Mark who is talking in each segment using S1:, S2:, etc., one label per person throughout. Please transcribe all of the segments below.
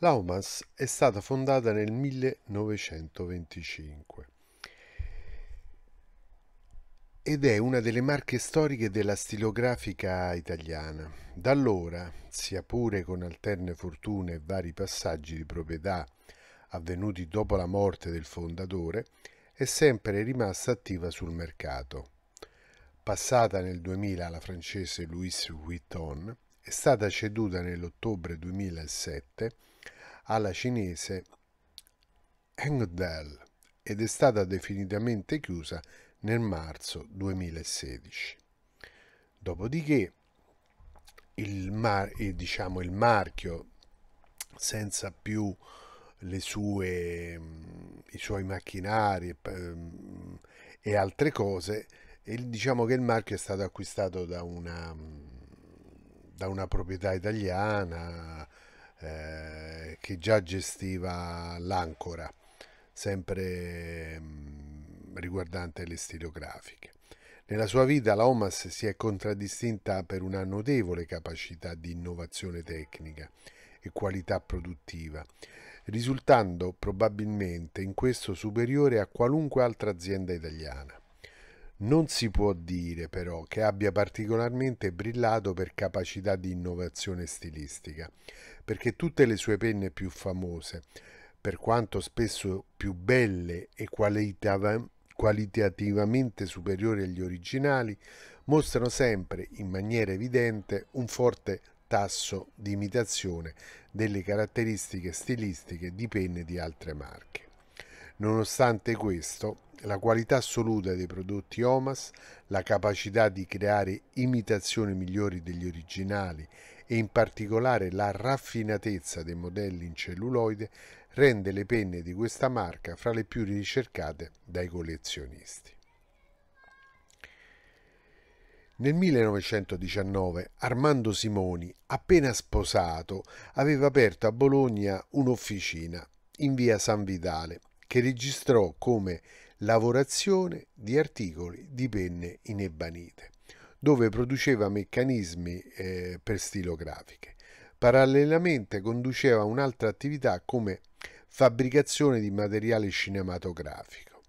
S1: La Omas è stata fondata nel 1925 ed è una delle marche storiche della stilografica italiana. Da allora, sia pure con alterne fortune e vari passaggi di proprietà avvenuti dopo la morte del fondatore, è sempre rimasta attiva sul mercato. Passata nel 2000 alla francese Louis Vuitton, è stata ceduta nell'ottobre 2007 alla cinese Hengdal ed è stata definitivamente chiusa nel marzo 2016. Dopodiché il, mar- eh, diciamo, il marchio senza più sue, mm, i suoi macchinari e mm, altre cose, diciamo che il marchio è stato acquistato da una, mm, da una proprietà italiana eh, che già gestiva l'Ancora, sempre mm, riguardante le stilografiche. Nella sua vita la Omas si è contraddistinta per una notevole capacità di innovazione tecnica e qualità produttiva, risultando probabilmente in questo superiore a qualunque altra azienda italiana. Non si può dire però che abbia particolarmente brillato per capacità di innovazione stilistica, perché tutte le sue penne più famose, per quanto spesso più belle e qualitativamente superiori agli originali, mostrano sempre in maniera evidente un forte tasso di imitazione delle caratteristiche stilistiche di penne di altre marche. Nonostante questo, la qualità assoluta dei prodotti Omas, la capacità di creare imitazioni migliori degli originali e in particolare la raffinatezza dei modelli in celluloide rende le penne di questa marca fra le più ricercate dai collezionisti. Nel 1919 Armando Simoni, appena sposato, aveva aperto a Bologna un'officina in via San Vitale che registrò come lavorazione di articoli di penne in ebanite, dove produceva meccanismi eh, per stilografiche. Parallelamente conduceva un'altra attività come fabbricazione di materiale cinematografico.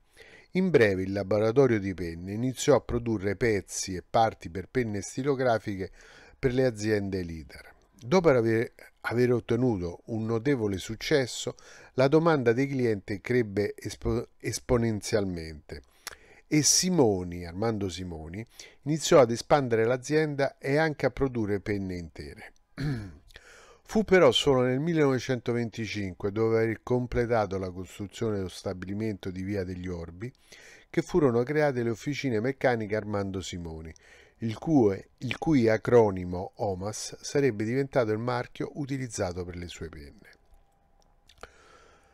S1: In breve il laboratorio di penne iniziò a produrre pezzi e parti per penne stilografiche per le aziende leader. Dopo aver, aver, ottenuto un notevole successo, la domanda dei clienti crebbe espo, esponenzialmente e Simoni, Armando Simoni, iniziò ad espandere l'azienda e anche a produrre penne intere. Fu però solo nel 1925, dopo aver completato la costruzione dello stabilimento di Via degli Orbi, che furono create le officine meccaniche Armando Simoni, il cui, il cui acronimo OMAS sarebbe diventato il marchio utilizzato per le sue penne.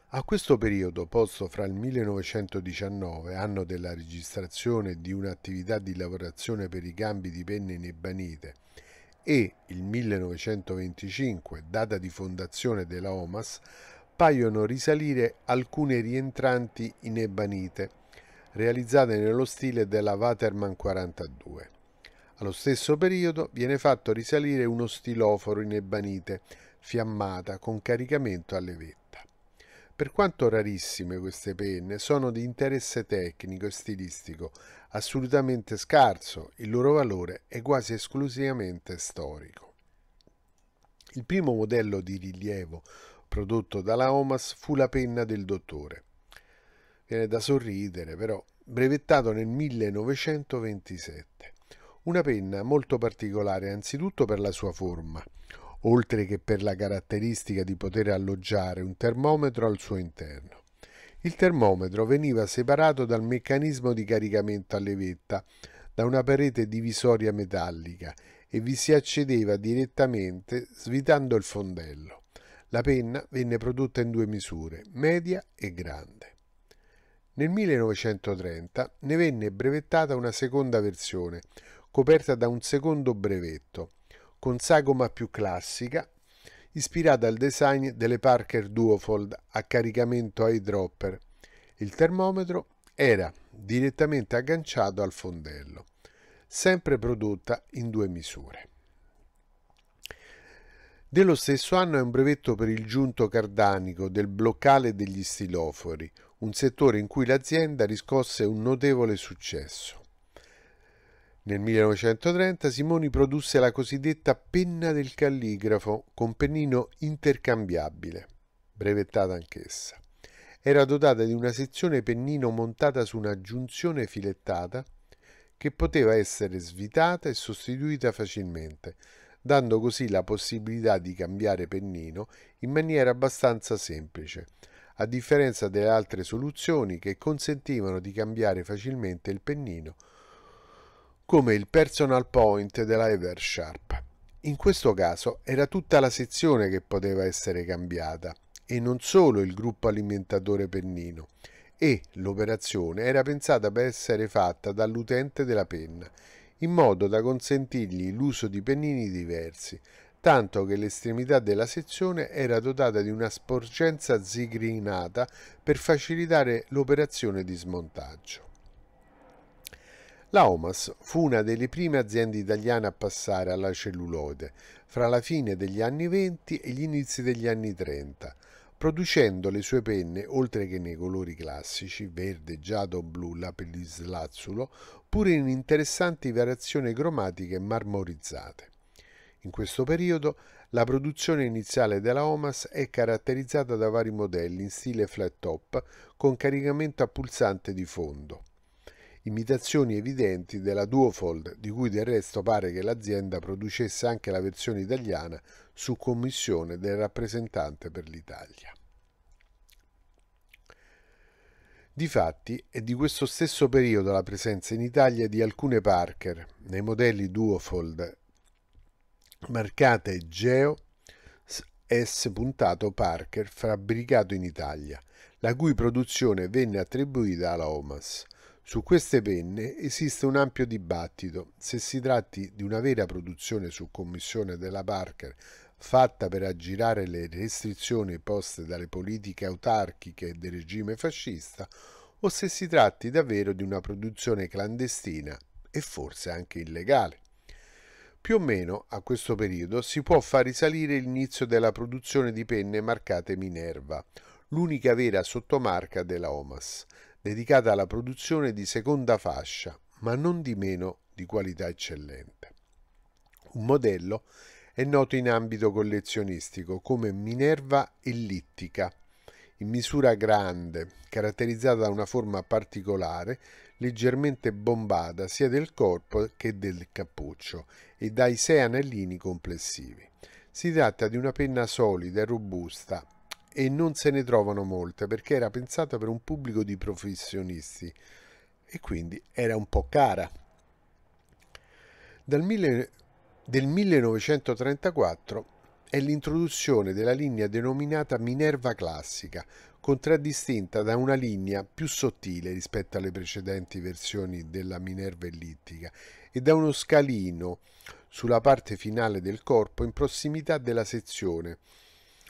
S1: A questo periodo, posto fra il 1919, anno della registrazione di un'attività di lavorazione per i cambi di penne in ebanite, e il 1925, data di fondazione della OMAS, paiono risalire alcune rientranti in ebanite, realizzate nello stile della Waterman 42. Allo stesso periodo viene fatto risalire uno stiloforo in ebanite, fiammata, con caricamento alle vetta. Per quanto rarissime queste penne, sono di interesse tecnico e stilistico assolutamente scarso, il loro valore è quasi esclusivamente storico. Il primo modello di rilievo prodotto dalla Omas fu la penna del dottore. Viene da sorridere, però, brevettato nel 1927. Una penna molto particolare anzitutto per la sua forma, oltre che per la caratteristica di poter alloggiare un termometro al suo interno. Il termometro veniva separato dal meccanismo di caricamento a levetta da una parete divisoria metallica e vi si accedeva direttamente svitando il fondello. La penna venne prodotta in due misure, media e grande. Nel 1930 ne venne brevettata una seconda versione coperta da un secondo brevetto, con sagoma più classica, ispirata al design delle Parker Duofold a caricamento dropper. Il termometro era direttamente agganciato al fondello, sempre prodotta in due misure. Dello stesso anno è un brevetto per il giunto cardanico del bloccale degli stilofori, un settore in cui l'azienda riscosse un notevole successo. Nel 1930 Simoni produsse la cosiddetta penna del calligrafo con pennino intercambiabile, brevettata anch'essa. Era dotata di una sezione pennino montata su una giunzione filettata che poteva essere svitata e sostituita facilmente, dando così la possibilità di cambiare pennino in maniera abbastanza semplice, a differenza delle altre soluzioni che consentivano di cambiare facilmente il pennino come il personal point della Eversharp. In questo caso era tutta la sezione che poteva essere cambiata e non solo il gruppo alimentatore pennino e l'operazione era pensata per essere fatta dall'utente della penna in modo da consentirgli l'uso di pennini diversi, tanto che l'estremità della sezione era dotata di una sporgenza zigrinata per facilitare l'operazione di smontaggio. La Omas fu una delle prime aziende italiane a passare alla cellulode fra la fine degli anni 20 e gli inizi degli anni 30, producendo le sue penne oltre che nei colori classici verde, giallo, blu, lapislazzulo, pure in interessanti variazioni cromatiche marmorizzate. In questo periodo la produzione iniziale della Omas è caratterizzata da vari modelli in stile flat top con caricamento a pulsante di fondo imitazioni evidenti della Duofold, di cui del resto pare che l'azienda producesse anche la versione italiana su commissione del rappresentante per l'Italia. Difatti, è di questo stesso periodo la presenza in Italia di alcune Parker nei modelli Duofold marcate Geo S. Parker fabbricato in Italia, la cui produzione venne attribuita alla Omas, su queste penne esiste un ampio dibattito se si tratti di una vera produzione su commissione della Parker fatta per aggirare le restrizioni poste dalle politiche autarchiche del regime fascista o se si tratti davvero di una produzione clandestina e forse anche illegale. Più o meno a questo periodo si può far risalire l'inizio della produzione di penne marcate Minerva, l'unica vera sottomarca della Omas, dedicata alla produzione di seconda fascia, ma non di meno di qualità eccellente. Un modello è noto in ambito collezionistico come Minerva ellittica, in misura grande, caratterizzata da una forma particolare, leggermente bombata sia del corpo che del cappuccio e dai sei anellini complessivi. Si tratta di una penna solida e robusta, e non se ne trovano molte perché era pensata per un pubblico di professionisti e quindi era un po' cara. Dal mille, del 1934 è l'introduzione della linea denominata Minerva classica, contraddistinta da una linea più sottile rispetto alle precedenti versioni della Minerva ellittica e da uno scalino sulla parte finale del corpo in prossimità della sezione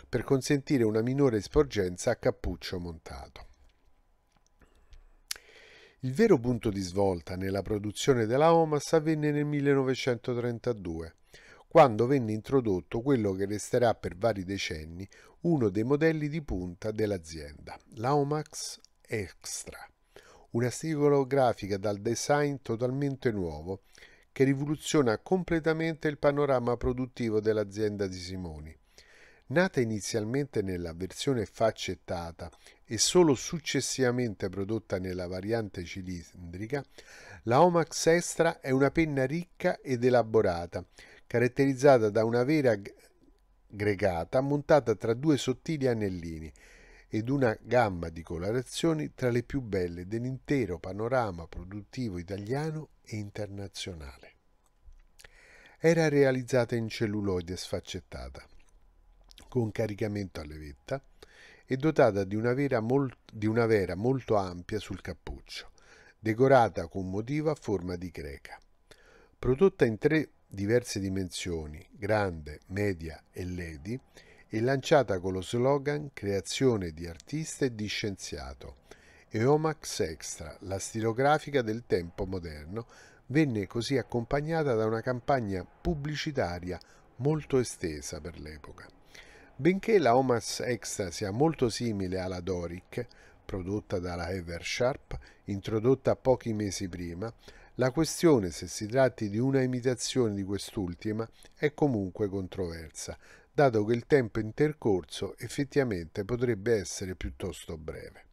S1: per consentire una minore sporgenza a cappuccio montato. Il vero punto di svolta nella produzione della Omas avvenne nel 1932, quando venne introdotto quello che resterà per vari decenni uno dei modelli di punta dell'azienda, la l'Aumax Extra, una stilografica dal design totalmente nuovo che rivoluziona completamente il panorama produttivo dell'azienda di Simoni Nata inizialmente nella versione faccettata e solo successivamente prodotta nella variante cilindrica, la Omax Extra è una penna ricca ed elaborata, caratterizzata da una vera gregata montata tra due sottili anellini ed una gamma di colorazioni tra le più belle dell'intero panorama produttivo italiano e internazionale. Era realizzata in celluloide sfaccettata con caricamento alle vetta e dotata di una, vera di una vera molto ampia sul cappuccio, decorata con motivo a forma di greca. Prodotta in tre diverse dimensioni, grande, media e lady, e lanciata con lo slogan Creazione di artista e di scienziato. E Omax Extra, la stilografica del tempo moderno, venne così accompagnata da una campagna pubblicitaria molto estesa per l'epoca. Benché la Omas Extra sia molto simile alla Doric, prodotta dalla Eversharp, introdotta pochi mesi prima, la questione se si tratti di una imitazione di quest'ultima è comunque controversa, dato che il tempo intercorso effettivamente potrebbe essere piuttosto breve.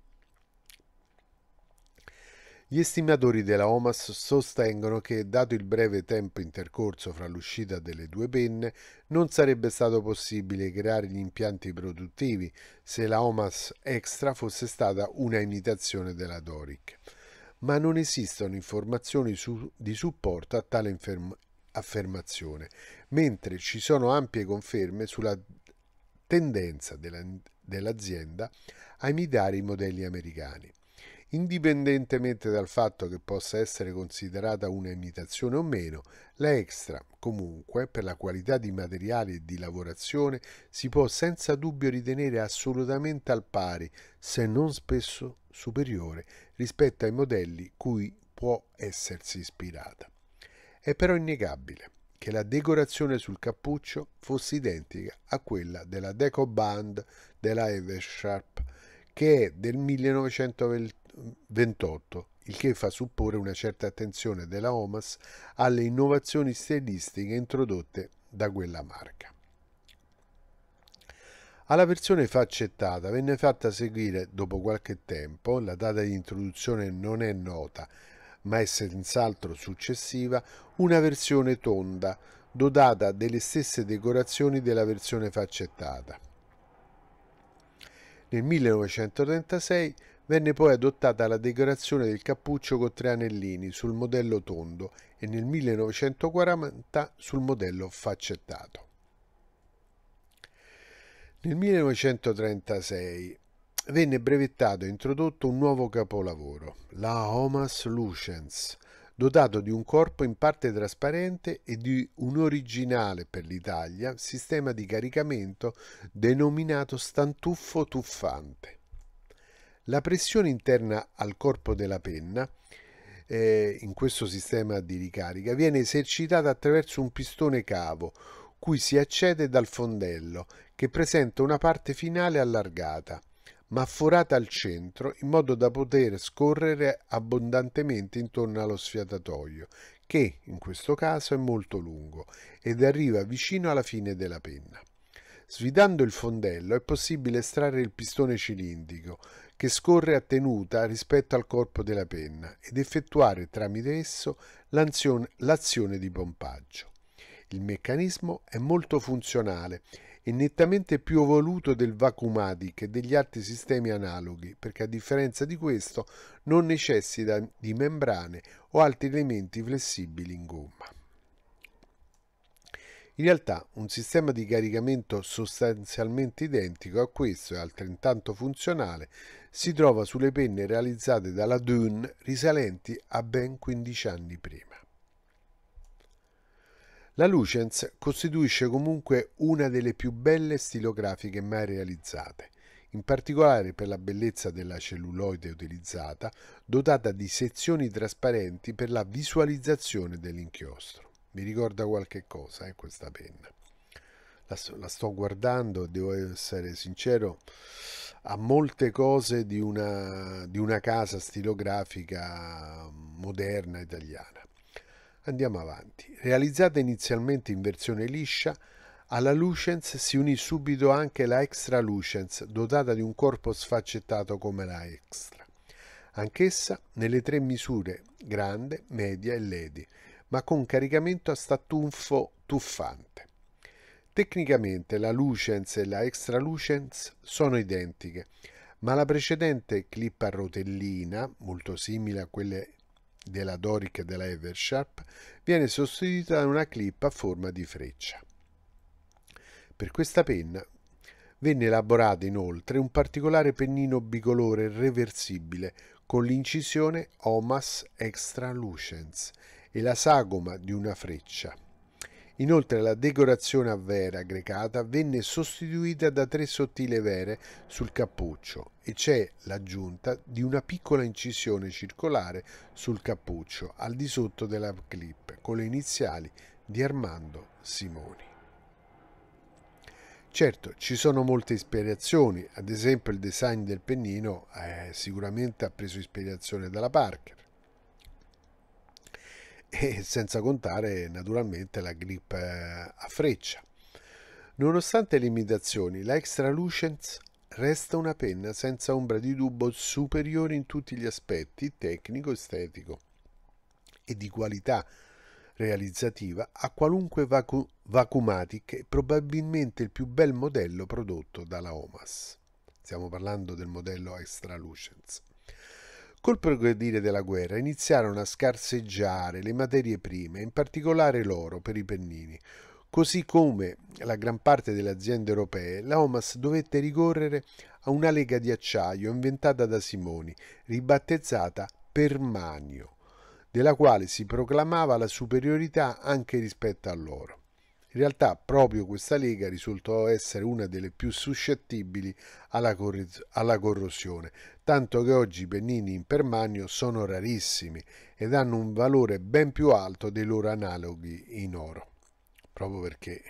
S1: Gli stimatori della Omas sostengono che, dato il breve tempo intercorso fra l'uscita delle due penne, non sarebbe stato possibile creare gli impianti produttivi se la Omas Extra fosse stata una imitazione della Doric. Ma non esistono informazioni su, di supporto a tale affermazione, mentre ci sono ampie conferme sulla tendenza dell'azienda a imitare i modelli americani. Indipendentemente dal fatto che possa essere considerata una imitazione o meno, la extra, comunque, per la qualità di materiale e di lavorazione, si può senza dubbio ritenere assolutamente al pari, se non spesso superiore, rispetto ai modelli cui può essersi ispirata. È però innegabile che la decorazione sul cappuccio fosse identica a quella della Deco Band della Eversharp, che è del 1921 28, il che fa supporre una certa attenzione della Omas alle innovazioni stilistiche introdotte da quella marca. Alla versione faccettata venne fatta seguire dopo qualche tempo, la data di introduzione non è nota, ma è senz'altro successiva, una versione tonda, dotata delle stesse decorazioni della versione faccettata. Nel 1936 Venne poi adottata la decorazione del cappuccio con tre anellini sul modello tondo e nel 1940 sul modello faccettato. Nel 1936 venne brevettato e introdotto un nuovo capolavoro, la Homas Lucens, dotato di un corpo in parte trasparente e di un originale per l'Italia sistema di caricamento denominato stantuffo tuffante. La pressione interna al corpo della penna eh, in questo sistema di ricarica viene esercitata attraverso un pistone cavo cui si accede dal fondello che presenta una parte finale allargata ma forata al centro in modo da poter scorrere abbondantemente intorno allo sfiatatoio che in questo caso è molto lungo ed arriva vicino alla fine della penna. Svidando il fondello è possibile estrarre il pistone cilindrico che scorre a tenuta rispetto al corpo della penna ed effettuare tramite esso l'azione di pompaggio. Il meccanismo è molto funzionale e nettamente più evoluto del vacuumati che degli altri sistemi analoghi, perché a differenza di questo non necessita di membrane o altri elementi flessibili in gomma. In realtà un sistema di caricamento sostanzialmente identico a questo e altrettanto funzionale si trova sulle penne realizzate dalla Dune risalenti a ben 15 anni prima. La Lucens costituisce comunque una delle più belle stilografiche mai realizzate, in particolare per la bellezza della celluloide utilizzata, dotata di sezioni trasparenti per la visualizzazione dell'inchiostro. Mi ricorda qualche cosa eh, questa penna. La sto, la sto guardando, devo essere sincero, a molte cose di una, di una casa stilografica moderna italiana. Andiamo avanti. Realizzata inizialmente in versione liscia, alla Lucens si unì subito anche la Extra Lucens, dotata di un corpo sfaccettato come la Extra. Anch'essa nelle tre misure, grande, media e lady, ma con caricamento a statunfo tuffante. Tecnicamente la Lucens e la Extra Lucens sono identiche, ma la precedente clip a rotellina, molto simile a quelle della Doric e della Eversharp, viene sostituita da una clip a forma di freccia. Per questa penna venne elaborato inoltre un particolare pennino bicolore reversibile con l'incisione Omas Extra Lucens e la sagoma di una freccia. Inoltre la decorazione a vera aggregata venne sostituita da tre sottile vere sul cappuccio e c'è l'aggiunta di una piccola incisione circolare sul cappuccio al di sotto della clip con le iniziali di Armando Simoni. Certo, ci sono molte ispirazioni, ad esempio il design del pennino eh, sicuramente ha preso ispirazione dalla Parker e senza contare naturalmente la grip eh, a freccia. Nonostante le limitazioni, la Extra Lucens resta una penna senza ombra di dubbio superiore in tutti gli aspetti tecnico-estetico e di qualità realizzativa a qualunque vacu- vacumatic e probabilmente il più bel modello prodotto dalla Omas. Stiamo parlando del modello Extra Lucens. Col progredire della guerra iniziarono a scarseggiare le materie prime, in particolare l'oro per i pennini. Così come la gran parte delle aziende europee, la Omas dovette ricorrere a una lega di acciaio inventata da Simoni, ribattezzata Permanio, della quale si proclamava la superiorità anche rispetto all'oro. In realtà proprio questa lega risultò essere una delle più suscettibili alla, corri- alla corrosione, tanto che oggi i pennini in permanio sono rarissimi ed hanno un valore ben più alto dei loro analoghi in oro. Proprio perché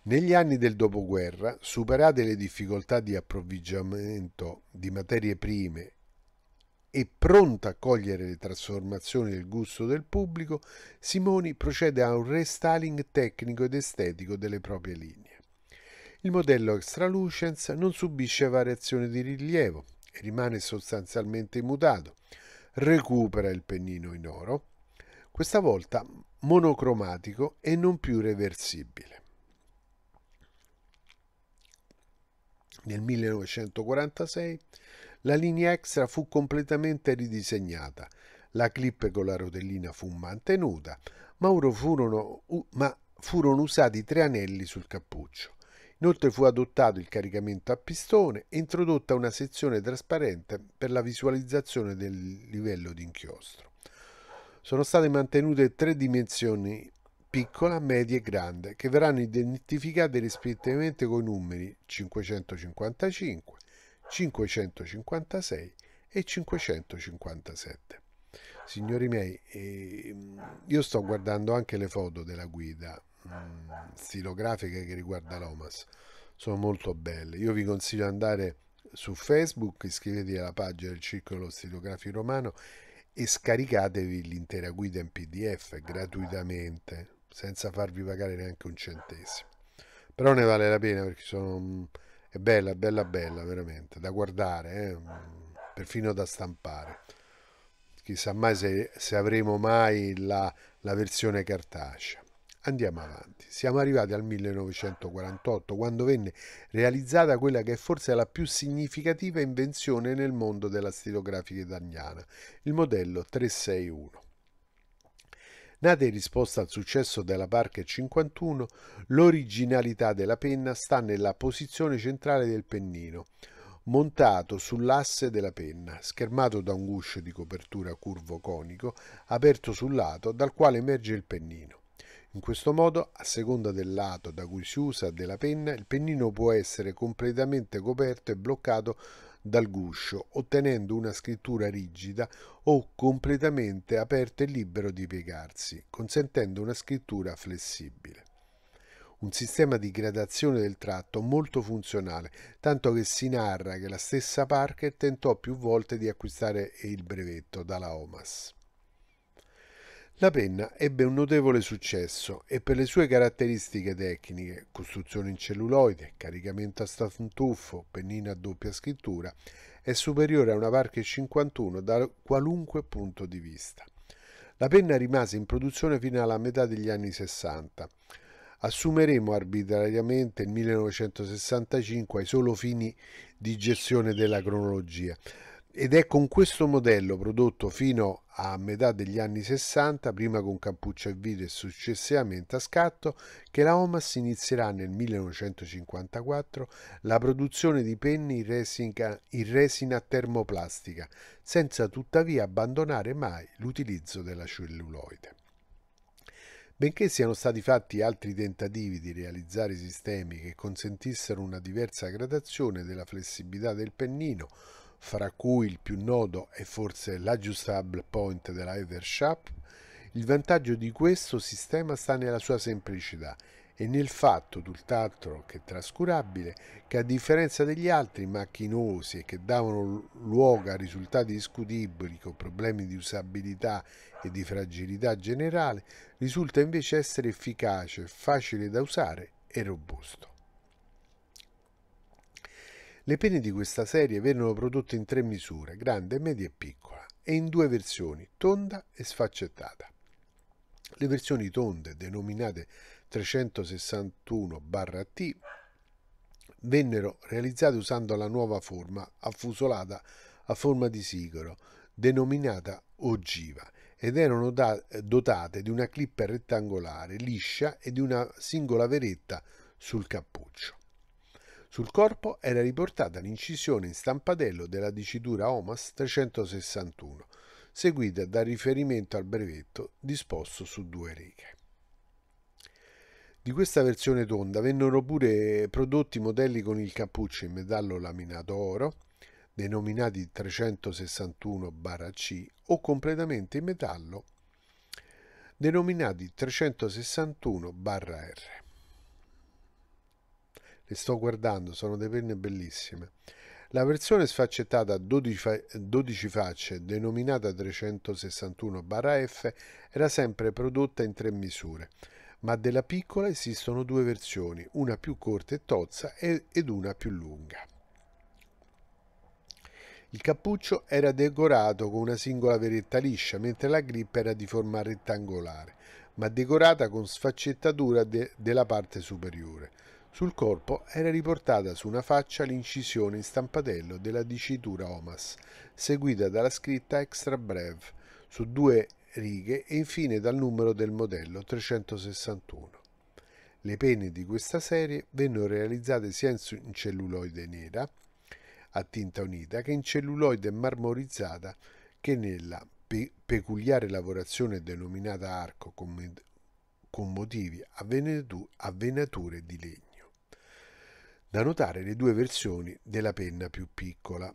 S1: negli anni del dopoguerra, superate le difficoltà di approvvigionamento di materie prime e pronta a cogliere le trasformazioni del gusto del pubblico, Simoni procede a un restyling tecnico ed estetico delle proprie linee. Il modello Extralucens non subisce variazioni di rilievo e rimane sostanzialmente immutato. Recupera il pennino in oro, questa volta monocromatico e non più reversibile. Nel 1946 la linea extra fu completamente ridisegnata, la clip con la rotellina fu mantenuta, furono, ma furono usati tre anelli sul cappuccio. Inoltre fu adottato il caricamento a pistone e introdotta una sezione trasparente per la visualizzazione del livello di inchiostro. Sono state mantenute tre dimensioni piccola, media e grande, che verranno identificate rispettivamente con i numeri 555, 556 e 557. Signori miei, ehm, io sto guardando anche le foto della guida mm, stilografica che riguarda l'OMAS, sono molto belle. Io vi consiglio di andare su Facebook, iscrivetevi alla pagina del Circolo Stilografico Romano e scaricatevi l'intera guida in PDF gratuitamente, senza farvi pagare neanche un centesimo. Però ne vale la pena perché sono mm, è bella, bella, bella, veramente, da guardare, eh? Mm, perfino da stampare. Chissà mai se, se avremo mai la, la versione cartacea. Andiamo avanti, siamo arrivati al 1948 quando venne realizzata quella che è forse la più significativa invenzione nel mondo della stilografica italiana, il modello 361. Nata in risposta al successo della Parker 51, l'originalità della penna sta nella posizione centrale del pennino, montato sull'asse della penna, schermato da un guscio di copertura curvo-conico aperto sul lato dal quale emerge il pennino. In questo modo, a seconda del lato da cui si usa della penna, il pennino può essere completamente coperto e bloccato dal guscio, ottenendo una scrittura rigida o completamente aperta e libero di piegarsi, consentendo una scrittura flessibile un sistema di gradazione del tratto molto funzionale, tanto che si narra che la stessa Parker tentò più volte di acquistare il brevetto dalla OMAS. La penna ebbe un notevole successo e per le sue caratteristiche tecniche, costruzione in celluloide, caricamento a stantuffo, pennina a doppia scrittura, è superiore a una Parker 51 da qualunque punto di vista. La penna rimase in produzione fino alla metà degli anni 60. Assumeremo arbitrariamente il 1965 ai solo fini di gestione della cronologia, ed è con questo modello prodotto fino a metà degli anni 60, prima con cappuccia e vite e successivamente a scatto, che la Omas inizierà nel 1954 la produzione di penne in resina, in resina termoplastica, senza tuttavia abbandonare mai l'utilizzo della celluloide. Benché siano stati fatti altri tentativi di realizzare sistemi che consentissero una diversa gradazione della flessibilità del pennino, fra cui il più noto è forse l'ajustable point della Ethershop, il vantaggio di questo sistema sta nella sua semplicità e nel fatto, tutt'altro che trascurabile, che a differenza degli altri macchinosi e che davano luogo a risultati discutibili con problemi di usabilità e di fragilità generale, risulta invece essere efficace, facile da usare e robusto. Le pene di questa serie vennero prodotte in tre misure, grande, media e piccola, e in due versioni, tonda e sfaccettata. Le versioni tonde, denominate 361-T, vennero realizzate usando la nuova forma affusolata a forma di sigaro, denominata ogiva, ed erano dotate di una clip rettangolare liscia e di una singola veretta sul cappuccio. Sul corpo era riportata l'incisione in stampadello della dicitura OMAS 361, seguita dal riferimento al brevetto disposto su due righe. Di questa versione tonda vennero pure prodotti modelli con il cappuccio in metallo laminato oro, denominati 361-C, o completamente in metallo, denominati 361-R le sto guardando, sono delle penne bellissime. La versione sfaccettata a 12, facce, denominata 361-F, era sempre prodotta in tre misure, ma della piccola esistono due versioni, una più corta e tozza ed una più lunga. Il cappuccio era decorato con una singola veretta liscia, mentre la grippa era di forma rettangolare, ma decorata con sfaccettatura de- della parte superiore. Sul corpo era riportata su una faccia l'incisione in stampatello della dicitura Omas, seguita dalla scritta extra breve su due righe e infine dal numero del modello 361. Le penne di questa serie vennero realizzate sia in celluloide nera, a tinta unita, che in celluloide marmorizzata, che nella pe peculiare lavorazione denominata arco con, con motivi a, venature di legno. Da notare le due versioni della penna più piccola.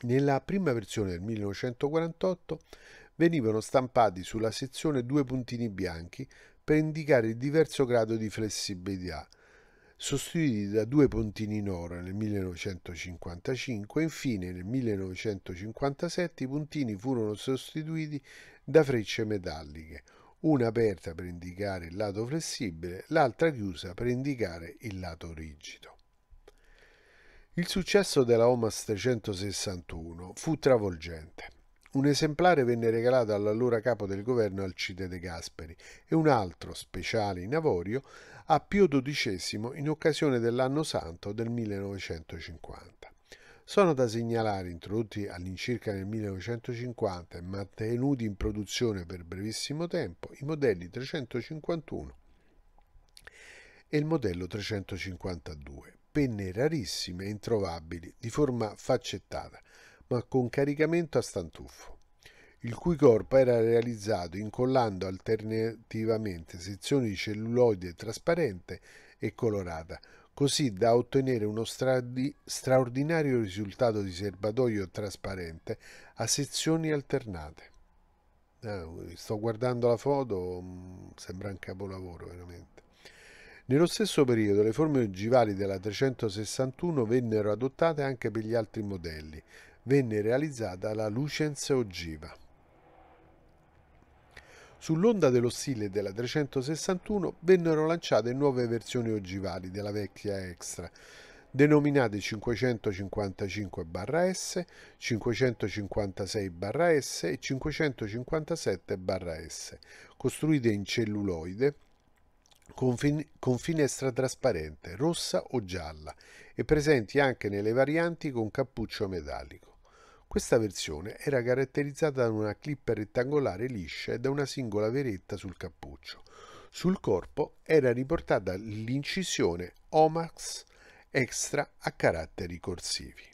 S1: Nella prima versione del 1948 venivano stampati sulla sezione due puntini bianchi per indicare il diverso grado di flessibilità, sostituiti da due puntini in oro nel 1955 e infine nel 1957 i puntini furono sostituiti da frecce metalliche, una aperta per indicare il lato flessibile, l'altra chiusa per indicare il lato rigido. Il successo della Omas 361 fu travolgente. Un esemplare venne regalato all'allora capo del governo Alcide De Gasperi e un altro, speciale in avorio, a Pio XII in occasione dell'anno santo del 1950. Sono da segnalare, introdotti all'incirca nel 1950 e mantenuti in produzione per brevissimo tempo, i modelli 351 e il modello 352, penne rarissime e introvabili, di forma faccettata, ma con caricamento a stantuffo, il cui corpo era realizzato incollando alternativamente sezioni di celluloide trasparente e colorata, così da ottenere uno straordinario risultato di serbatoio trasparente a sezioni alternate. Ah, sto guardando la foto, mm, sembra un capolavoro veramente. Nello stesso periodo le forme ogivali della 361 vennero adottate anche per gli altri modelli. Venne realizzata la Lucens ogiva. Sull'onda dello stile della 361 vennero lanciate nuove versioni ogivali della vecchia Extra, denominate 555-S, 556-S e 557-S, costruite in celluloide con, finestra trasparente, rossa o gialla e presenti anche nelle varianti con cappuccio metallico. Questa versione era caratterizzata da una clip rettangolare liscia e da una singola veretta sul cappuccio. Sul corpo era riportata l'incisione Omax Extra a caratteri corsivi.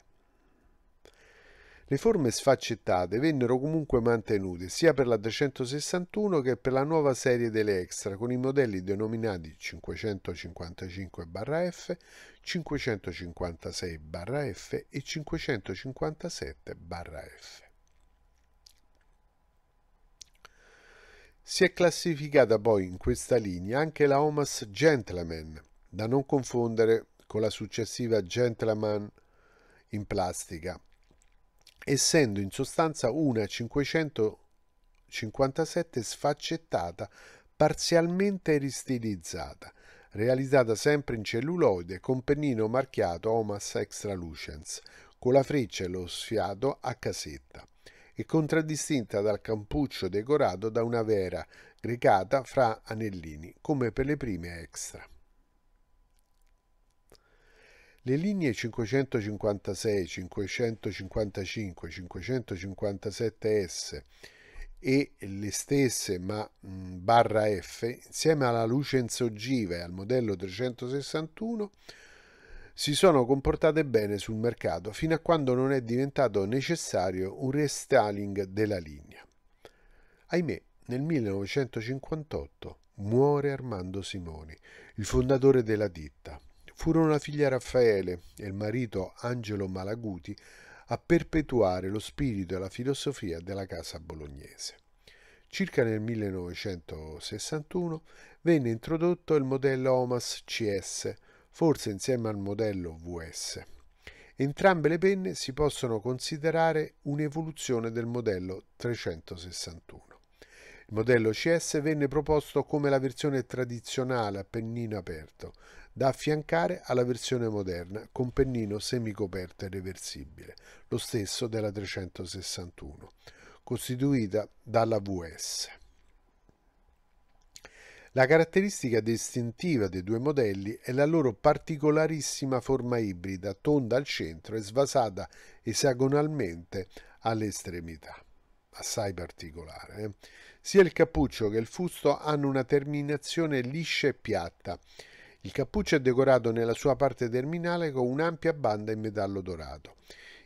S1: Le forme sfaccettate vennero comunque mantenute sia per la 361 che per la nuova serie delle Extra con i modelli denominati 555-F, 556-F e 557-F. Si è classificata poi in questa linea anche la Omas Gentleman, da non confondere con la successiva Gentleman in plastica essendo in sostanza una 557 sfaccettata parzialmente ristilizzata, realizzata sempre in celluloide con pennino marchiato Omas Extra Lucens, con la freccia e lo sfiato a casetta, e contraddistinta dal campuccio decorato da una vera gregata fra anellini, come per le prime extra. Le linee 556, 555, 557S e le stesse ma mh, mm, barra F insieme alla luce in soggiva e al modello 361 si sono comportate bene sul mercato fino a quando non è diventato necessario un restyling della linea. Ahimè, nel 1958 muore Armando Simoni, il fondatore della ditta, furono la figlia Raffaele e il marito Angelo Malaguti a perpetuare lo spirito e la filosofia della casa bolognese. Circa nel 1961 venne introdotto il modello OMAS CS, forse insieme al modello VS. Entrambe le penne si possono considerare un'evoluzione del modello 361. Il modello CS venne proposto come la versione tradizionale a pennino aperto, da affiancare alla versione moderna con pennino semicoperta e reversibile, lo stesso della 361, costituita dalla VS. La caratteristica distintiva dei due modelli è la loro particolarissima forma ibrida, tonda al centro e svasata esagonalmente alle estremità assai particolare. Eh? Sia il cappuccio che il fusto hanno una terminazione liscia e piatta il cappuccio è decorato nella sua parte terminale con un'ampia banda in metallo dorato.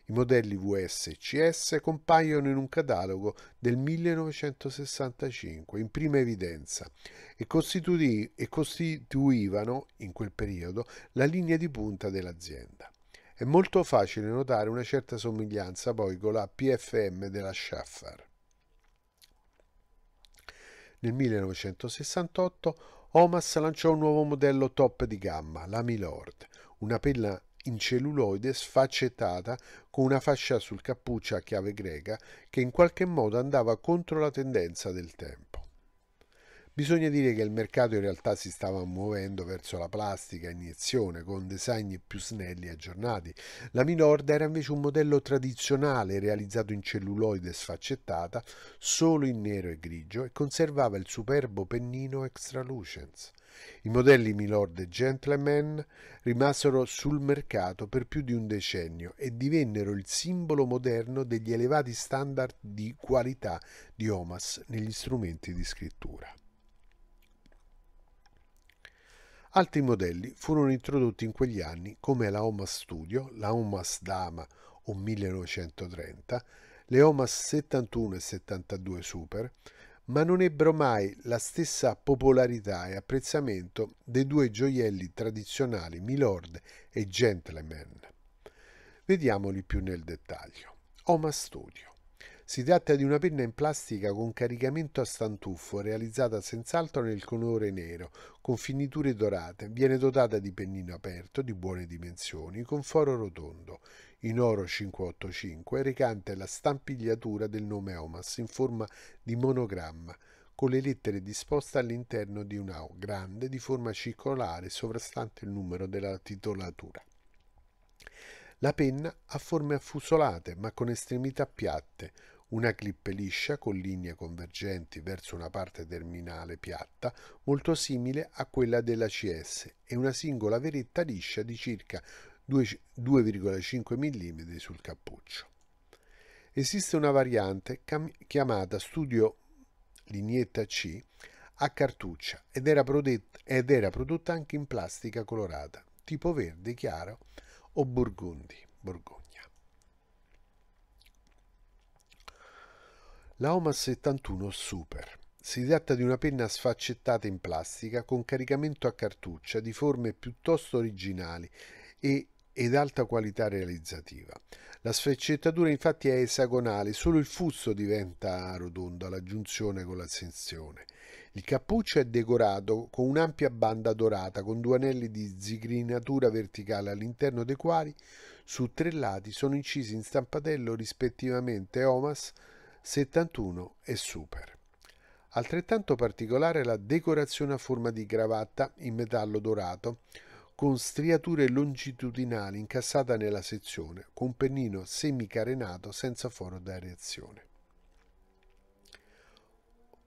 S1: I modelli VS e CS compaiono in un catalogo del 1965 in prima evidenza e, costitui, e, costituivano in quel periodo la linea di punta dell'azienda. È molto facile notare una certa somiglianza poi con la PFM della Schaffer. Nel 1968 Omas lanciò un nuovo modello top di gamma, la Milord, una penna in celluloide sfaccettata con una fascia sul cappuccio a chiave greca che in qualche modo andava contro la tendenza del tempo. Bisogna dire che il mercato in realtà si stava muovendo verso la plastica iniezione con design più snelli e aggiornati. La Minorda era invece un modello tradizionale realizzato in celluloide sfaccettata, solo in nero e grigio e conservava il superbo pennino Extra Lucens. I modelli Milord e Gentleman rimasero sul mercato per più di un decennio e divennero il simbolo moderno degli elevati standard di qualità di Omas negli strumenti di scrittura. Altri modelli furono introdotti in quegli anni come la Omas Studio, la Omas Dama o 1930, le Omas 71 e 72 Super, ma non ebbero mai la stessa popolarità e apprezzamento dei due gioielli tradizionali Milord e Gentleman. Vediamoli più nel dettaglio. Oma Studio. Si tratta di una penna in plastica con caricamento a stantuffo, realizzata senz'altro nel colore nero, con finiture dorate. Viene dotata di pennino aperto di buone dimensioni, con foro rotondo, in oro 585, recante la stampigliatura del nome Omas in forma di monogramma con le lettere disposte all'interno di una O grande di forma circolare sovrastante il numero della titolatura. La penna ha forme affusolate ma con estremità piatte, una clip liscia con linee convergenti verso una parte terminale piatta molto simile a quella della CS e una singola veretta liscia di circa 2,5 mm sul cappuccio. Esiste una variante chiamata Studio Lignetta C a cartuccia ed era, ed era prodotta anche in plastica colorata, tipo verde chiaro o burgundi. burgundi. La Homa 71 Super. Si tratta di una penna sfaccettata in plastica con caricamento a cartuccia di forme piuttosto originali e ed alta qualità realizzativa. La sfaccettatura infatti è esagonale, solo il fusto diventa rotondo alla giunzione con l'ascensione. Il cappuccio è decorato con un'ampia banda dorata con due anelli di zigrinatura verticale all'interno dei quali su tre lati sono incisi in stampatello rispettivamente Omas 71 e super. Altrettanto particolare la decorazione a forma di cravatta in metallo dorato con striature longitudinali incassata nella sezione con pennino semicarenato senza foro d'areazione.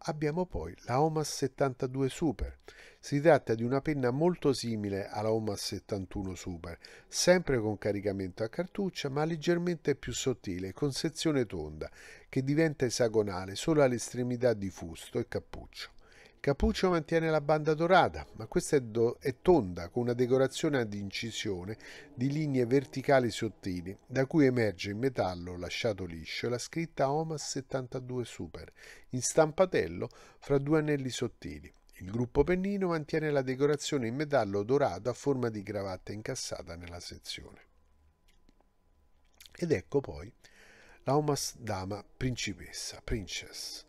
S1: Abbiamo poi la OMAS 72 Super. Si tratta di una penna molto simile alla OMAS 71 Super, sempre con caricamento a cartuccia ma leggermente più sottile, con sezione tonda, che diventa esagonale solo all'estremità di fusto e cappuccio. Capuccio mantiene la banda dorata, ma questa è, do- è, tonda con una decorazione ad incisione di linee verticali sottili, da cui emerge in metallo lasciato liscio la scritta Omas 72 Super, in stampatello fra due anelli sottili. Il gruppo Pennino mantiene la decorazione in metallo dorato a forma di cravatta incassata nella sezione. Ed ecco poi la Omas Dama Principessa, Princess,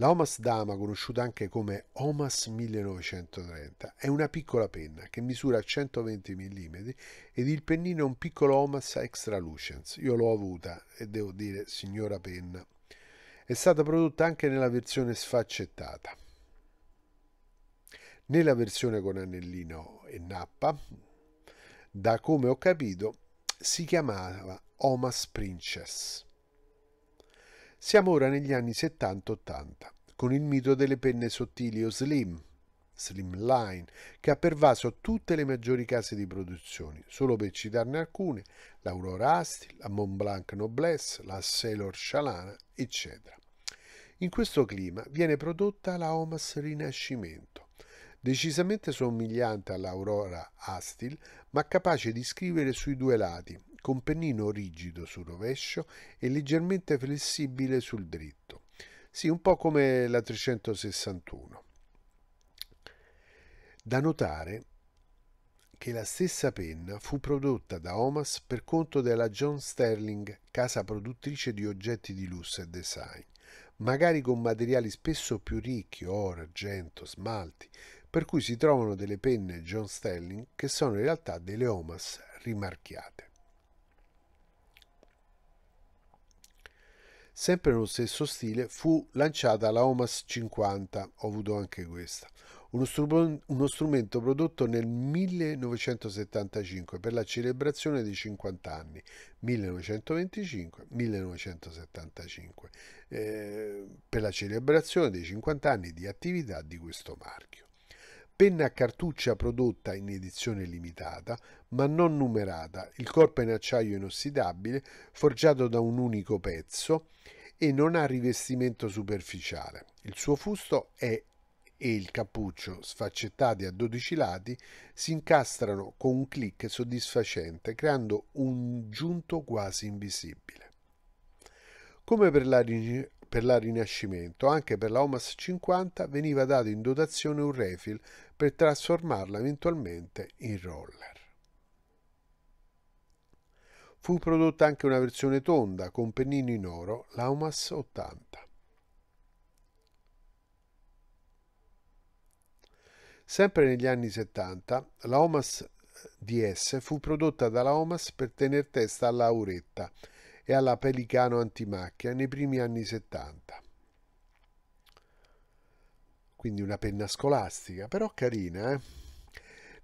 S1: la Omas Dama, conosciuta anche come Omas 1930, è una piccola penna che misura 120 mm ed il pennino è un piccolo Omas Extra Lucens. Io l'ho avuta e devo dire signora penna. È stata prodotta anche nella versione sfaccettata. Nella versione con anellino e nappa, da come ho capito, si chiamava Omas Princess. Siamo ora negli anni 70-80, con il mito delle penne sottili o slim, slimline, che ha pervaso tutte le maggiori case di produzione, solo per citarne alcune, l'Aurora Asti, la Montblanc Noblesse, la Sailor Chalana, eccetera. In questo clima viene prodotta la Omas Rinascimento, decisamente somigliante all'Aurora Astil, ma capace di scrivere sui due lati, con pennino rigido sul rovescio e leggermente flessibile sul dritto. Sì, un po' come la 361. Da notare che la stessa penna fu prodotta da Omas per conto della John Sterling, casa produttrice di oggetti di lusso e design, magari con materiali spesso più ricchi, oro, argento, smalti, per cui si trovano delle penne John Sterling che sono in realtà delle Omas rimarchiate. Sempre nello stesso stile fu lanciata la Omas 50, ho avuto anche questa, uno, stru- uno strumento prodotto nel 1975 per la celebrazione dei 50 anni, 1925-1975, eh, per la celebrazione dei 50 anni di attività di questo marchio penna a cartuccia prodotta in edizione limitata, ma non numerata, il corpo è in acciaio inossidabile, forgiato da un unico pezzo e non ha rivestimento superficiale. Il suo fusto è e il cappuccio, sfaccettati a 12 lati, si incastrano con un clic soddisfacente, creando un giunto quasi invisibile. Come per la, per la Rinascimento, anche per la Omas 50 veniva dato in dotazione un refill per trasformarla eventualmente in roller. Fu prodotta anche una versione tonda con pennino in oro, l'Aumas 80. Sempre negli anni 70, la Omas DS fu prodotta dalla Omas per tener testa alla Auretta e alla Pelicano antimacchia nei primi anni 70 quindi una penna scolastica, però carina, eh?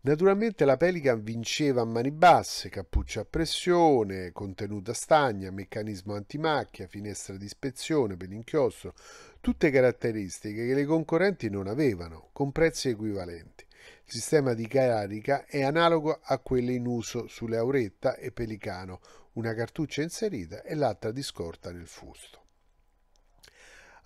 S1: Naturalmente la Pelican vinceva a mani basse, cappuccia a pressione, contenuta stagna, meccanismo antimacchia, finestra di ispezione per l'inchiostro, tutte caratteristiche che le concorrenti non avevano, con prezzi equivalenti. Il sistema di carica è analogo a quello in uso sulle Auretta e Pelicano, una cartuccia inserita e l'altra di scorta nel fusto.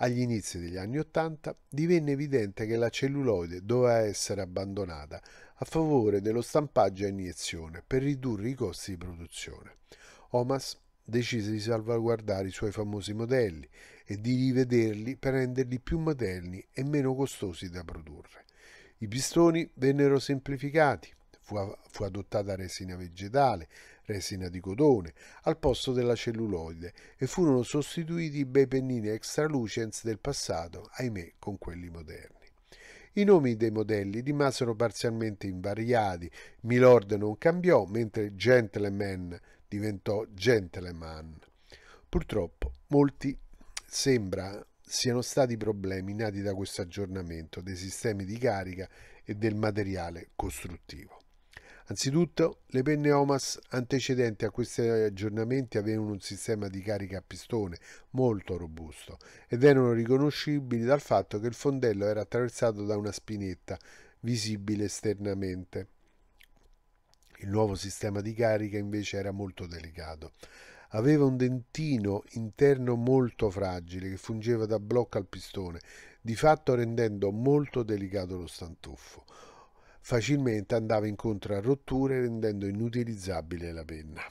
S1: Agli inizi degli anni Ottanta divenne evidente che la celluloide doveva essere abbandonata a favore dello stampaggio a iniezione per ridurre i costi di produzione. Omas decise di salvaguardare i suoi famosi modelli e di rivederli per renderli più moderni e meno costosi da produrre. I pistoni vennero semplificati, fu, fu adottata resina vegetale resina di cotone, al posto della celluloide e furono sostituiti i bei pennini extra lucens del passato, ahimè, con quelli moderni. I nomi dei modelli rimasero parzialmente invariati, Milord non cambiò, mentre Gentleman diventò Gentleman. Purtroppo molti sembra siano stati problemi nati da questo aggiornamento dei sistemi di carica e del materiale costruttivo. Anzitutto, le penne Omas antecedenti a questi aggiornamenti avevano un sistema di carica a pistone molto robusto ed erano riconoscibili dal fatto che il fondello era attraversato da una spinetta visibile esternamente. Il nuovo sistema di carica invece era molto delicato. Aveva un dentino interno molto fragile che fungeva da blocco al pistone, di fatto rendendo molto delicato lo stantuffo facilmente andava incontro a rotture rendendo inutilizzabile la penna.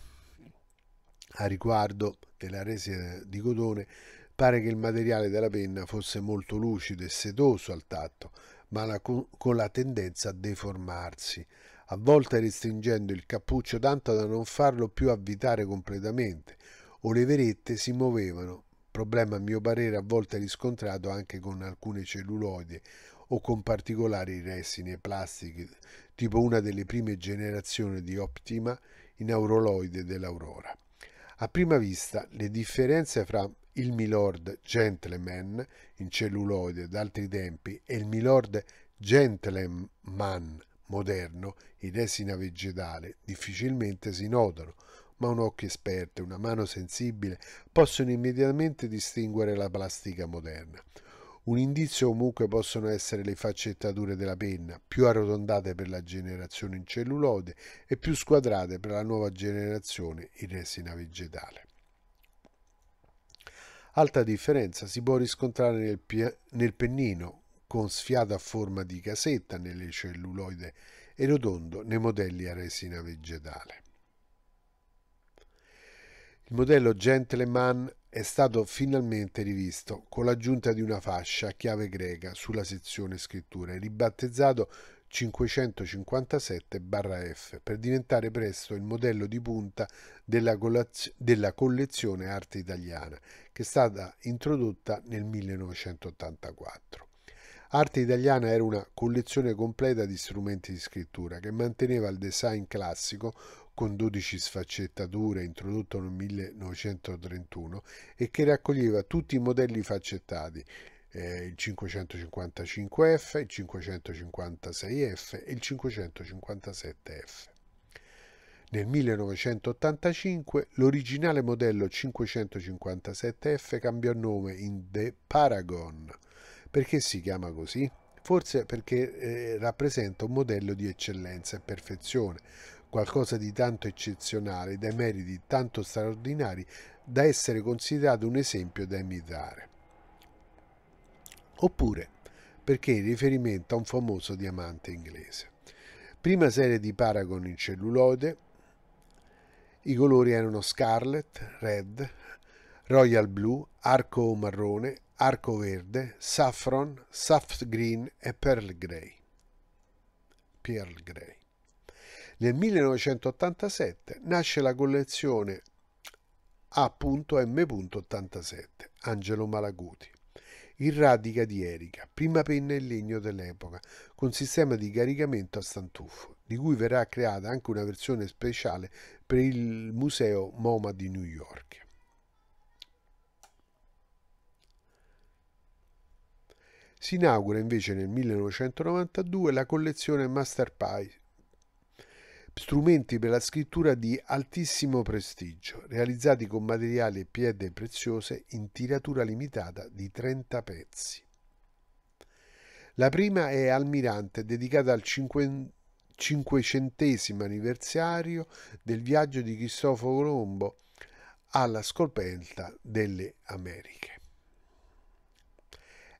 S1: A riguardo della resina di cotone pare che il materiale della penna fosse molto lucido e setoso al tatto, ma la, con la tendenza a deformarsi, a volte restringendo il cappuccio tanto da non farlo più avvitare completamente, o le verette si muovevano, problema a mio parere a volte riscontrato anche con alcune celluloide o con particolari resine plastiche, tipo una delle prime generazioni di Optima in auroloide dell'Aurora. A prima vista, le differenze fra il Milord Gentleman in celluloide d'altri tempi e il Milord Gentleman moderno in resina vegetale difficilmente si notano, ma un occhio esperto e una mano sensibile possono immediatamente distinguere la plastica moderna. Un indizio comunque possono essere le faccettature della penna, più arrotondate per la generazione in cellulode e più squadrate per la nuova generazione in resina vegetale. Alta differenza si può riscontrare nel, nel pennino con sfiato a forma di casetta nelle celluloide e rotondo nei modelli a resina vegetale. Il modello Gentleman è stato finalmente rivisto con l'aggiunta di una fascia a chiave greca sulla sezione scrittura e ribattezzato 557-F per diventare presto il modello di punta della, della, collezione arte italiana che è stata introdotta nel 1984. Arte italiana era una collezione completa di strumenti di scrittura che manteneva il design classico con 12 sfaccettature introdotto nel 1931 e che raccoglieva tutti i modelli faccettati, eh, il 555F, il 556F e il 557F. Nel 1985 l'originale modello 557F cambiò nome in The Paragon. Perché si chiama così? Forse perché eh, rappresenta un modello di eccellenza e perfezione, qualcosa di tanto eccezionale, dai meriti tanto straordinari da essere considerato un esempio da imitare. Oppure perché in riferimento a un famoso diamante inglese. Prima serie di Paragon in celluloide, i colori erano Scarlet, Red, Royal Blue, Arco Marrone, Arco Verde, Saffron, Soft Green e Pearl Grey. Pearl Grey. Nel 1987 nasce la collezione A.M.87 Angelo Malaguti. Il radica di Erika, prima penna in legno dell'epoca, con sistema di caricamento a stantuffo, di cui verrà creata anche una versione speciale per il Museo MoMA di New York. Si inaugura invece nel 1992 la collezione Masterpiece strumenti per la scrittura di altissimo prestigio, realizzati con materiali e piede preziose in tiratura limitata di 30 pezzi. La prima è Almirante, dedicata al 500 cinquecentesimo anniversario del viaggio di Cristoforo Colombo alla scoperta delle Americhe.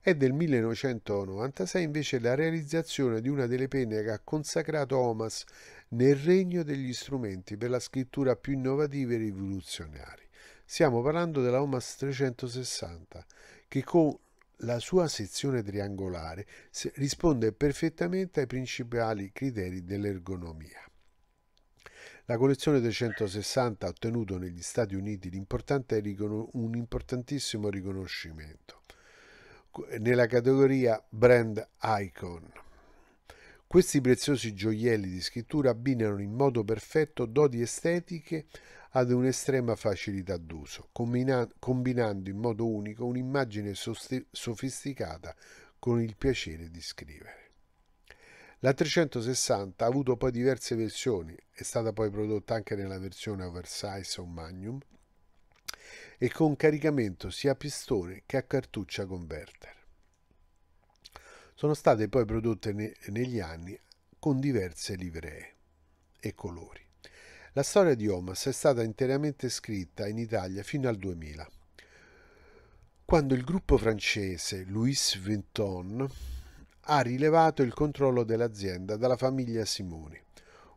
S1: È del 1996 invece la realizzazione di una delle penne che ha consacrato Omas nel regno degli strumenti per la scrittura più innovativi e rivoluzionari. Stiamo parlando della Omas 360, che con la sua sezione triangolare risponde perfettamente ai principali criteri dell'ergonomia. La collezione 360 ha ottenuto negli Stati Uniti un importantissimo riconoscimento nella categoria Brand Icon. Questi preziosi gioielli di scrittura abbinano in modo perfetto doti estetiche ad un'estrema facilità d'uso, combinando in modo unico un'immagine sofisticata con il piacere di scrivere. La 360 ha avuto poi diverse versioni, è stata poi prodotta anche nella versione oversize o magnum e con caricamento sia a pistone che a cartuccia converter. Sono state poi prodotte ne, negli anni con diverse livree e colori. La storia di Omas è stata interamente scritta in Italia fino al 2000, quando il gruppo francese Louis Vuitton ha rilevato il controllo dell'azienda dalla famiglia Simoni,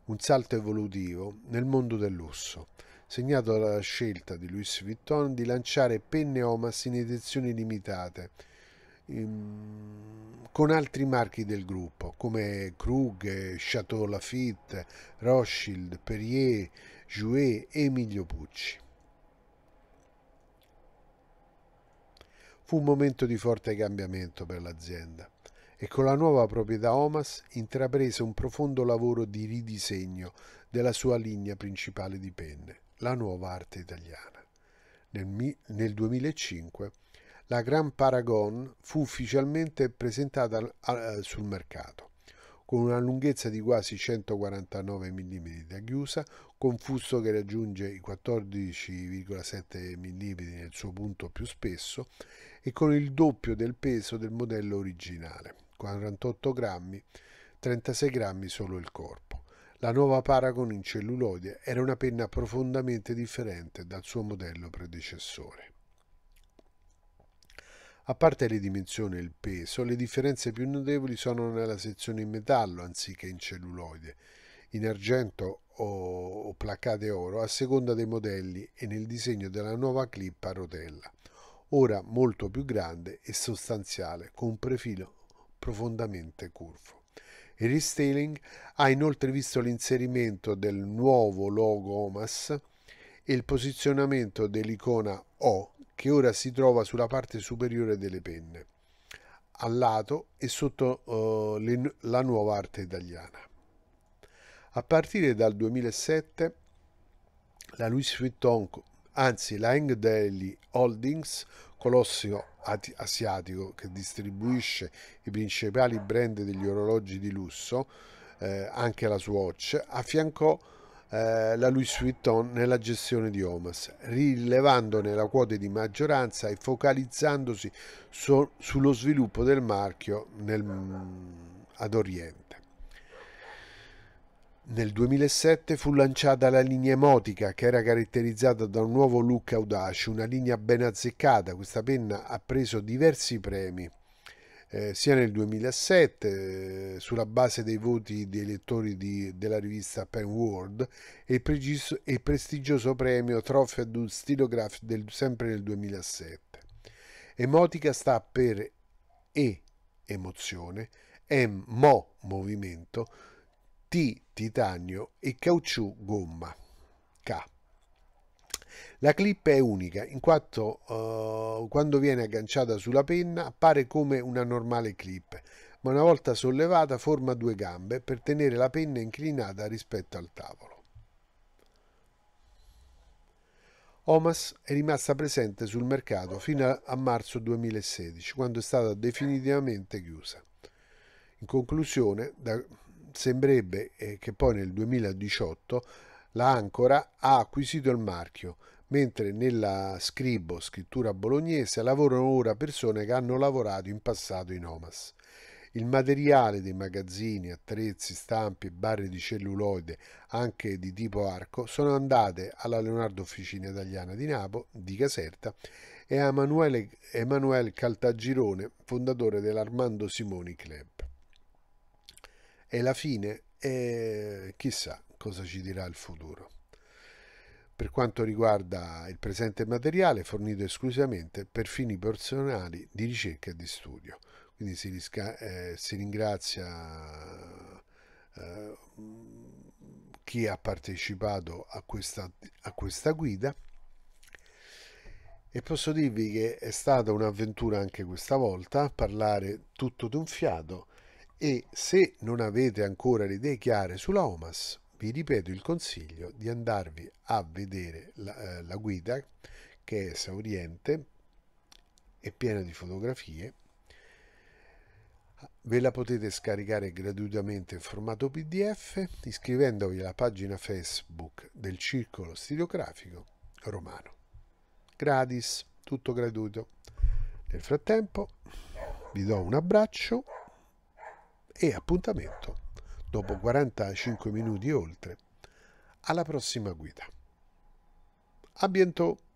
S1: un salto evolutivo nel mondo del lusso, segnato dalla scelta di Louis Vuitton di lanciare penne Omas in edizioni limitate, ehm, con altri marchi del gruppo come Krug, Chateau Lafitte, Rothschild, Perrier, Jouet e Emilio Pucci. Fu un momento di forte cambiamento per l'azienda e con la nuova proprietà Omas intraprese un profondo lavoro di ridisegno della sua linea principale di penne, la nuova arte italiana. Nel, 2005 la Grand Paragon fu ufficialmente presentata sul mercato con una lunghezza di quasi 149 mm da chiusa, con fusto che raggiunge i 14,7 mm nel suo punto più spesso e con il doppio del peso del modello originale, 48 grammi, 36 grammi solo il corpo. La nuova Paragon in celluloide era una penna profondamente differente dal suo modello predecessore. A parte le dimensioni e il peso, le differenze più notevoli sono nella sezione in metallo anziché in celluloide, in argento o, o placate oro a seconda dei modelli e nel disegno della nuova clip a rotella, ora molto più grande e sostanziale con un profilo profondamente curvo. Il restyling ha inoltre visto l'inserimento del nuovo logo OMAS e il posizionamento dell'icona O che ora si trova sulla parte superiore delle penne, al lato e sotto uh, le, la nuova arte italiana. A partire dal 2007 la Louis Vuitton, anzi la Hang Daily Holdings, colossio asiatico che distribuisce i principali brand degli orologi di lusso, eh, anche la Swatch, affiancò eh, la Louis Vuitton nella gestione di Omas, rilevandone la quota di maggioranza e focalizzandosi so, sullo sviluppo del marchio nel, mm, ad Oriente. Nel 2007 fu lanciata la linea emotica che era caratterizzata da un nuovo look audace, una linea ben azzeccata, questa penna ha preso diversi premi eh, sia nel 2007 eh, sulla base dei voti di elettori di, della rivista Pen World e il, pregis, e il prestigioso premio Trofeo du Stilograph del, sempre nel 2007. Emotica sta per E emozione, M mo movimento, T titanio e caucciù gomma. K. La clip è unica in quanto uh, quando viene agganciata sulla penna appare come una normale clip, ma una volta sollevata forma due gambe per tenere la penna inclinata rispetto al tavolo. Omas è rimasta presente sul mercato fino a marzo 2016, quando è stata definitivamente chiusa. In conclusione, da, sembrerebbe eh, che poi nel 2018 la Ancora ha acquisito il marchio, mentre nella scribo scrittura bolognese lavorano ora persone che hanno lavorato in passato in Omas. Il materiale dei magazzini, attrezzi, stampi e barre di celluloide, anche di tipo arco, sono andate alla Leonardo Officina Italiana di Napo, di Caserta, e a Emanuele, Emanuele Caltagirone, fondatore dell'Armando Simoni Club. E la fine, eh, chissà cosa ci dirà il futuro. Per quanto riguarda il presente materiale, fornito esclusivamente per fini personali di ricerca e di studio. Quindi si, risca, eh, si ringrazia eh, chi ha partecipato a questa, a questa guida e posso dirvi che è stata un'avventura anche questa volta, parlare tutto d'un fiato e se non avete ancora le idee chiare sulla OMAS, vi ripeto il consiglio di andarvi a vedere la, eh, la guida che è esauriente e piena di fotografie Ve la potete scaricare gratuitamente in formato PDF iscrivendovi alla pagina Facebook del Circolo stereografico Romano. Gratis, tutto gratuito. Nel frattempo vi do un abbraccio e appuntamento dopo 45 minuti e oltre. Alla prossima guida. A bientôt!